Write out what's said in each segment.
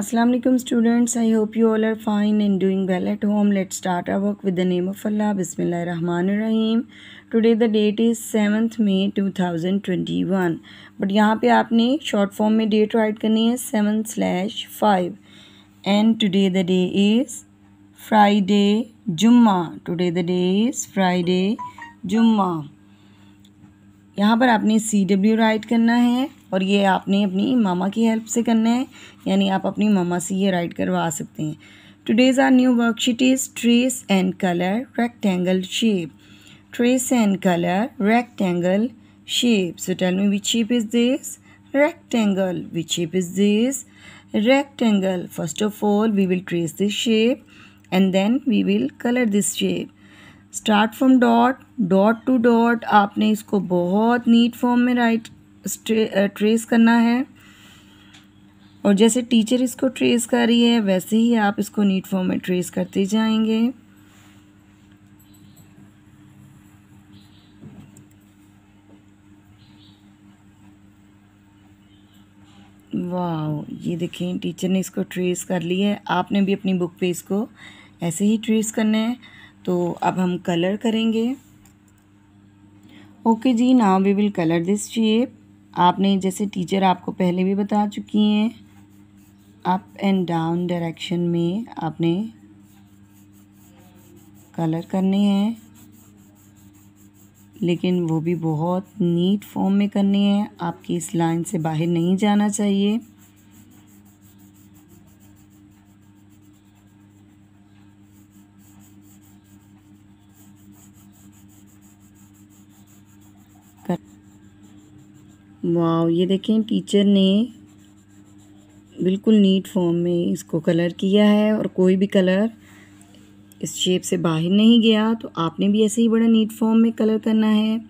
Assalamu alaikum students I hope you all are fine and doing well at home let's start our work with the name of Allah Bismillahir Rahmanir Rahim today the date is 7th May 2021 but यहाँ पे आपने short form में date write करनी है 7 slash 5 and today the day is Friday Jumma today the day is Friday Jumma यहाँ पर आपने C W right करना है और ये आपने अपनी मामा की हेल्प से करना है यानी आप अपनी मामा से ये राइट करवा सकते हैं today's our new worksheet is trace and colour rectangle shape trace and colour rectangle shape so tell me which shape is this rectangle which shape is this rectangle first of all we will trace this shape and then we will colour this shape start from dot dot to dot आपने इसको बहुत neat form में write trace करना है और जैसे teacher इसको trace कर रही है वैसे ही आप इसको नीट फॉर्म में ट्रेस करते जाएंगे वाह ये देखें टीचर ने इसको ट्रेस कर लिया है आपने भी अपनी बुक पे इसको ऐसे ही ट्रेस करना है तो अब हम कलर करेंगे ओके जी now we will colour this shape आपने जैसे टीचर आपको पहले भी बता चुकी हैं अप एंड डाउन डायरेक्शन में आपने कलर करने हैं लेकिन वो भी बहुत नीट फॉर्म में करने हैं आपकी इस लाइन से बाहर नहीं जाना चाहिए वाओ ये देखें टीचर ने बिल्कुल नीट फॉर्म में इसको कलर किया है और कोई भी कलर इस शेप से बाहर नहीं गया तो आपने भी ऐसे ही बड़ा नीट फॉर्म में कलर करना है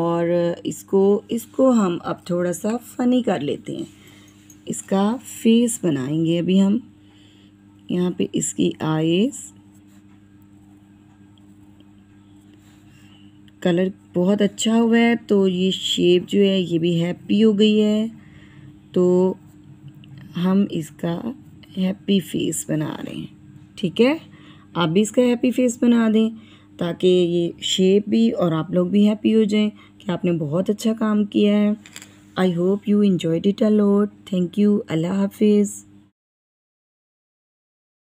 और इसको इसको हम अब थोड़ा सा फ़नी कर लेते हैं इसका फेस बनाएंगे अभी हम यहाँ पे इसकी आईज कलर बहुत अच्छा हुआ है तो ये शेप जो है ये भी हैप्पी हो गई है तो हम इसका हैप्पी फेस बना रहे हैं ठीक है आप भी इसका हैप्पी फेस बना दें ताकि ये शेप भी और आप लोग भी हैप्पी हो जाएं कि आपने बहुत अच्छा काम किया है I hope you enjoyed it a lot thank you अल्लाह हाफिज़